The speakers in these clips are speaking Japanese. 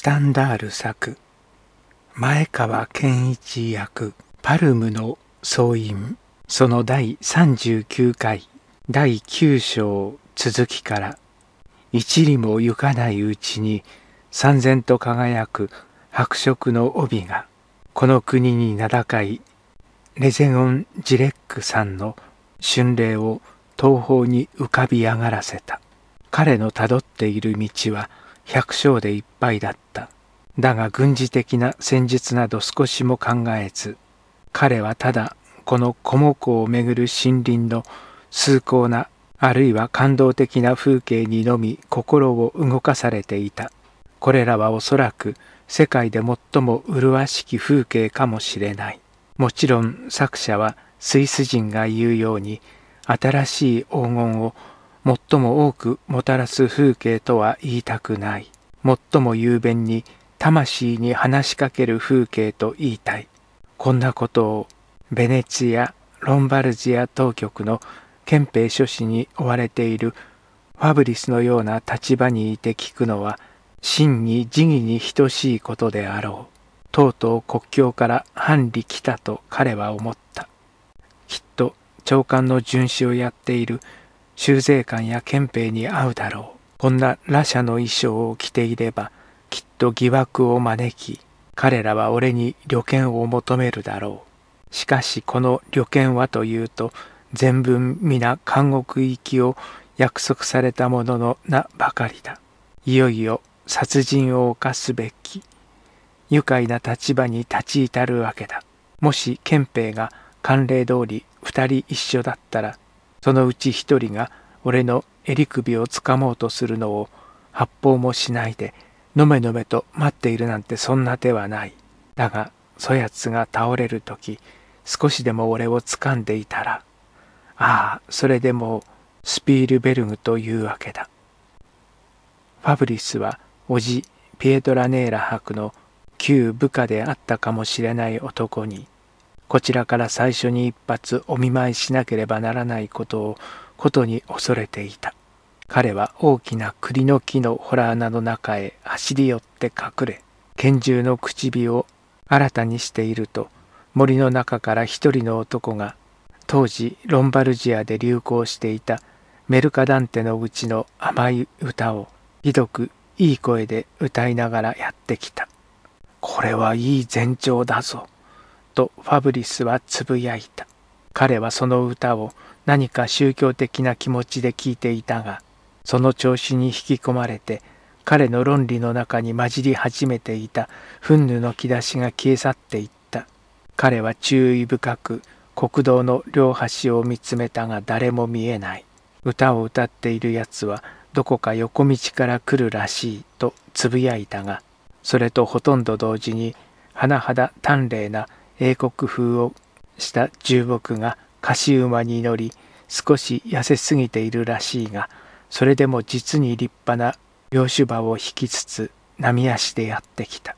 スタンダール作前川健一役パルムの総員その第39回第9章続きから一里も行かないうちに三千と輝く白色の帯がこの国に名高いレゼオン・ジレックさんの春礼を東方に浮かび上がらせた彼のたどっている道は百姓でいっぱいだった。だが軍事的な戦術など少しも考えず、彼はただこの古茂湖をめぐる森林の崇高なあるいは感動的な風景にのみ心を動かされていた。これらはおそらく世界で最も麗しき風景かもしれない。もちろん作者はスイス人が言うように新しい黄金を最も多くもたらす風景とは言いたくない。最も雄弁に魂に話しかける風景と言いたい。こんなことをベネチア、ロンバルジア当局の憲兵諸士に追われているファブリスのような立場にいて聞くのは真に慈義に等しいことであろう。とうとう国境から反理来たと彼は思った。きっと長官の巡視をやっている州税官や憲兵に会うだろう。こんな羅舎の衣装を着ていれば、きっと疑惑を招き、彼らは俺に旅券を求めるだろう。しかしこの旅券はというと、全文皆監獄行きを約束されたものの名ばかりだ。いよいよ殺人を犯すべき。愉快な立場に立ち至るわけだ。もし憲兵が慣例通り二人一緒だったら、そのうち一人が俺の襟首をつかもうとするのを発砲もしないでのめのめと待っているなんてそんな手はないだがそやつが倒れる時少しでも俺をつかんでいたらああそれでもスピールベルグというわけだファブリスは叔父ピエトラネーラ博の旧部下であったかもしれない男にこちらから最初に一発お見舞いしなければならないことをことに恐れていた彼は大きな栗の木の洞穴の中へ走り寄って隠れ拳銃の口火を新たにしていると森の中から一人の男が当時ロンバルジアで流行していたメルカダンテのうちの甘い歌をひどくいい声で歌いながらやってきた。これはいい前兆だぞ。とファブリスはつぶやいた。彼はその歌を何か宗教的な気持ちで聴いていたが、その調子に引き込まれて、彼の論理の中に混じり始めていた憤怒の兆出しが消え去っていった。彼は注意深く国道の両端を見つめたが誰も見えない。歌を歌っているやつはどこか横道から来るらしいとつぶやいたが、それとほとんど同時に、甚だ端麗な英国風をした重木が菓子馬に乗り少し痩せすぎているらしいがそれでも実に立派な領主馬を引きつつ波足でやってきた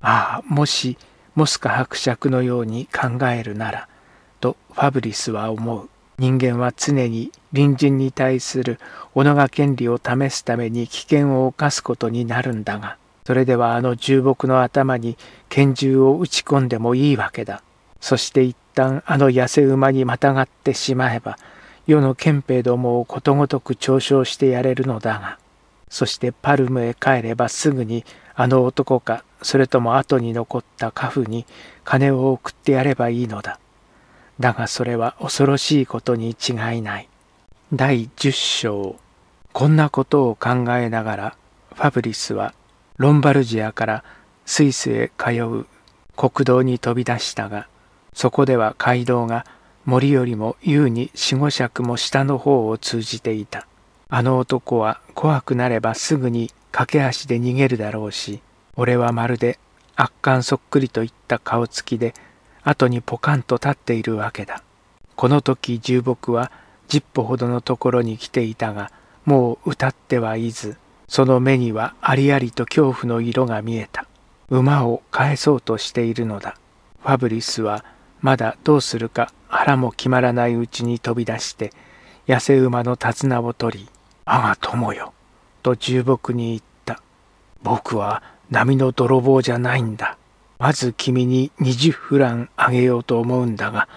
ああもしモスカ伯爵のように考えるならとファブリスは思う人間は常に隣人に対する己が権利を試すために危険を冒すことになるんだがそれではあの重木の頭に拳銃を打ち込んでもいいわけだ。そして一旦あの痩せ馬にまたがってしまえば、世の憲兵どもをことごとく嘲笑してやれるのだが、そしてパルムへ帰ればすぐにあの男か、それとも後に残ったカフに金を送ってやればいいのだ。だがそれは恐ろしいことに違いない。第10章。こんなことを考えながら、ファブリスはロンバルジアからスイスへ通う国道に飛び出したがそこでは街道が森よりも優に四五尺も下の方を通じていたあの男は怖くなればすぐに駆け足で逃げるだろうし俺はまるで圧巻そっくりといった顔つきで後にポカンと立っているわけだこの時重木は十歩ほどのところに来ていたがもう歌ってはいずその目にはありありと恐怖の色が見えた。馬を返そうとしているのだ。ファブリスはまだどうするか腹も決まらないうちに飛び出して、痩せ馬の手綱を取り、我が友よ、と重木に言った。僕は波の泥棒じゃないんだ。まず君に20フランあげようと思うんだが、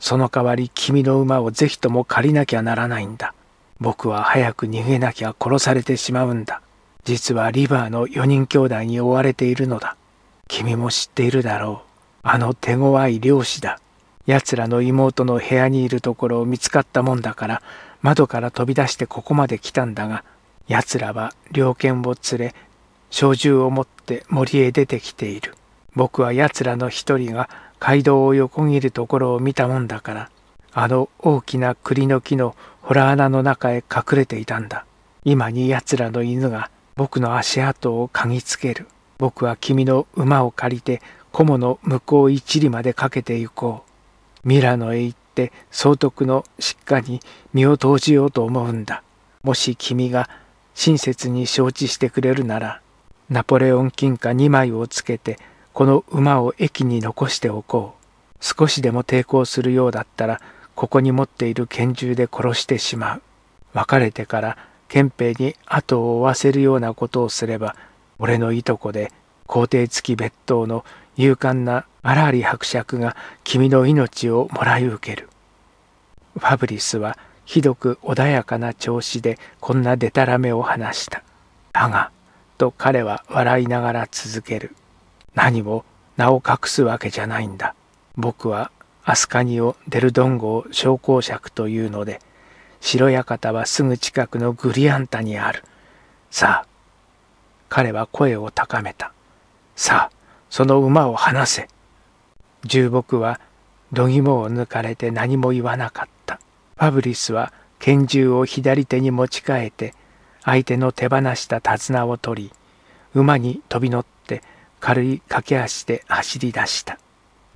その代わり君の馬をぜひとも借りなきゃならないんだ。僕は早く逃げなきゃ殺されてしまうんだ。実はリバーの4人兄弟に追われているのだ。君も知っているだろう。あの手強い漁師だ。奴らの妹の部屋にいるところを見つかったもんだから、窓から飛び出してここまで来たんだが、奴らは猟犬を連れ、小銃を持って森へ出てきている。僕は奴らの一人が街道を横切るところを見たもんだから、あの大きな栗の木のほら穴の中へ隠れていたんだ。今に奴らの犬が僕の足跡を嗅ぎつける。僕は君の馬を借りて、菰の向こう一里までかけて行こう。ミラノへ行って、総督の執家に身を投じようと思うんだ。もし君が親切に承知してくれるなら、ナポレオン金貨2枚をつけて、この馬を駅に残しておこう。少しでも抵抗するようだったら、ここに持っている拳銃で殺してしまう。別れてから憲兵に後を追わせるようなことをすれば、俺のいとこで皇帝付き別当の勇敢な荒張伯爵が君の命をもらい受ける。ファブリスはひどく穏やかな調子でこんなでたらめを話した。だが、と彼は笑いながら続ける。何も名を隠すわけじゃないんだ。僕はアスカニをデルドンゴを昇降爵というので白館はすぐ近くのグリアンタにあるさあ彼は声を高めたさあその馬を離せ重木は度肝を抜かれて何も言わなかったファブリスは拳銃を左手に持ち替えて相手の手放した手綱を取り馬に飛び乗って軽い駆け足で走り出した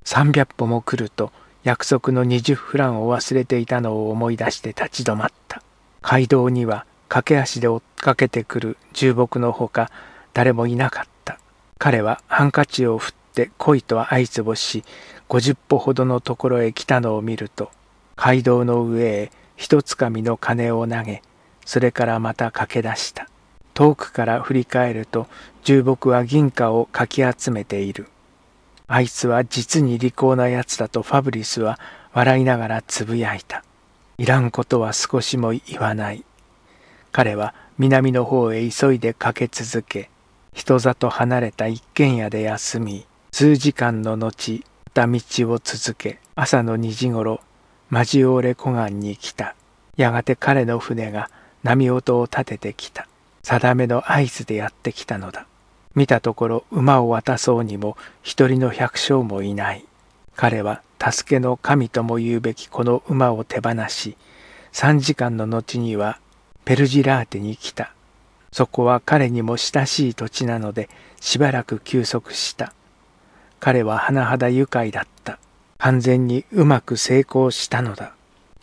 300歩も来ると約束の二十フランを忘れていたのを思い出して立ち止まった街道には駆け足で追っかけてくる重木のほか誰もいなかった彼はハンカチを振って恋と相壺し50歩ほどのところへ来たのを見ると街道の上へ一つかみの鐘を投げそれからまた駆け出した遠くから振り返ると重木は銀貨をかき集めているあいつは実に利口なやつだとファブリスは笑いながらつぶやいた。いらんことは少しも言わない。彼は南の方へ急いで駆け続け、人里離れた一軒家で休み、数時間の後、また道を続け、朝の2時ごろ、マジオーレ湖岸に来た。やがて彼の船が波音を立ててきた。定めの合図でやってきたのだ。見たところ馬を渡そうにも一人の百姓もいない。彼は助けの神とも言うべきこの馬を手放し、3時間の後にはペルジラーテに来た。そこは彼にも親しい土地なのでしばらく休息した。彼は甚だ愉快だった。完全にうまく成功したのだ。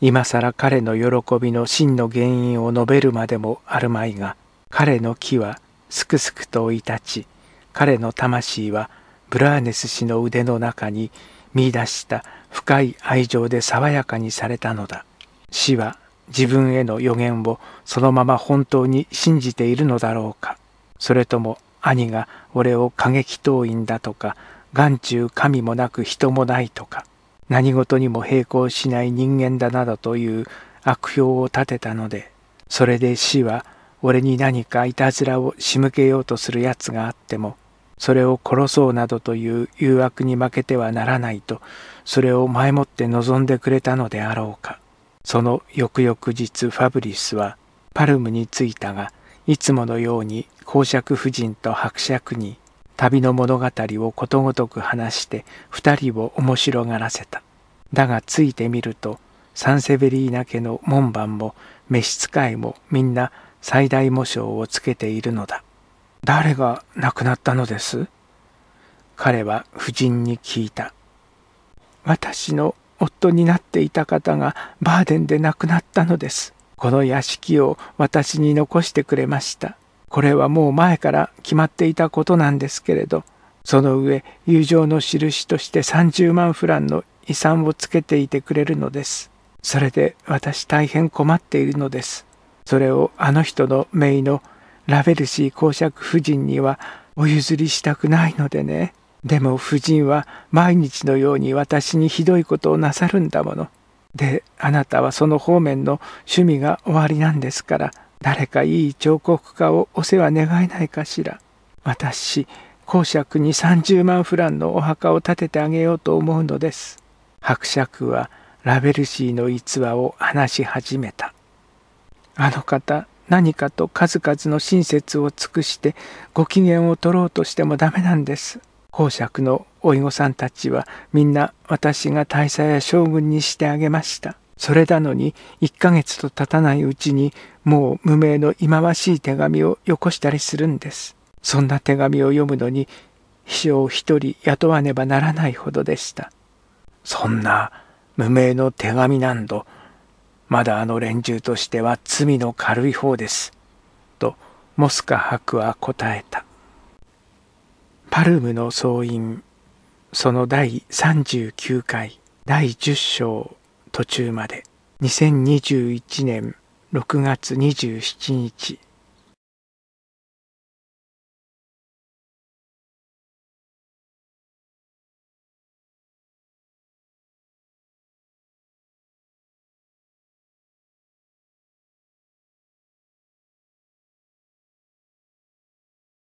今更彼の喜びの真の原因を述べるまでもあるまいが、彼の木はすくすくと生い立ち彼の魂はブラーネス氏の腕の中に見出した深い愛情で爽やかにされたのだ死は自分への予言をそのまま本当に信じているのだろうかそれとも兄が俺を過激党員だとか眼中神もなく人もないとか何事にも並行しない人間だなどという悪評を立てたのでそれで死は俺に何かいたずらを仕向けようとする奴があっても、それを殺そうなどという誘惑に負けてはならないと、それを前もって望んでくれたのであろうか。その翌々日ファブリスはパルムに着いたが、いつものように公爵夫人と伯爵に旅の物語をことごとく話して二人を面白がらせた。だがついてみると、サンセベリーナ家の門番も召使いもみんな最大模章をつけているのだ。誰が亡くなったのです彼は夫人に聞いた。私の夫になっていた方がバーデンで亡くなったのです。この屋敷を私に残してくれました。これはもう前から決まっていたことなんですけれど、その上友情の印として30万フランの遺産をつけていてくれるのです。それで私大変困っているのです。それをあの人の姪のラベルシー公爵夫人にはお譲りしたくないのでね。でも夫人は毎日のように私にひどいことをなさるんだもの。で、あなたはその方面の趣味がおありなんですから、誰かいい彫刻家をお世話願えないかしら。私、公爵に30万フランのお墓を建ててあげようと思うのです。伯爵はラベルシーの逸話を話し始めた。あの方何かと数々の親切を尽くしてご機嫌を取ろうとしてもダメなんです公爵のおいごさんたちはみんな私が大佐や将軍にしてあげましたそれなのに一ヶ月と経たないうちにもう無名の忌まわしい手紙をよこしたりするんですそんな手紙を読むのに秘書を一人雇わねばならないほどでしたそんな無名の手紙なんどまだあの連中としては罪の軽い方です。とモスカ博は答えた。パルムの総員その第39回第10章途中まで2021年6月27日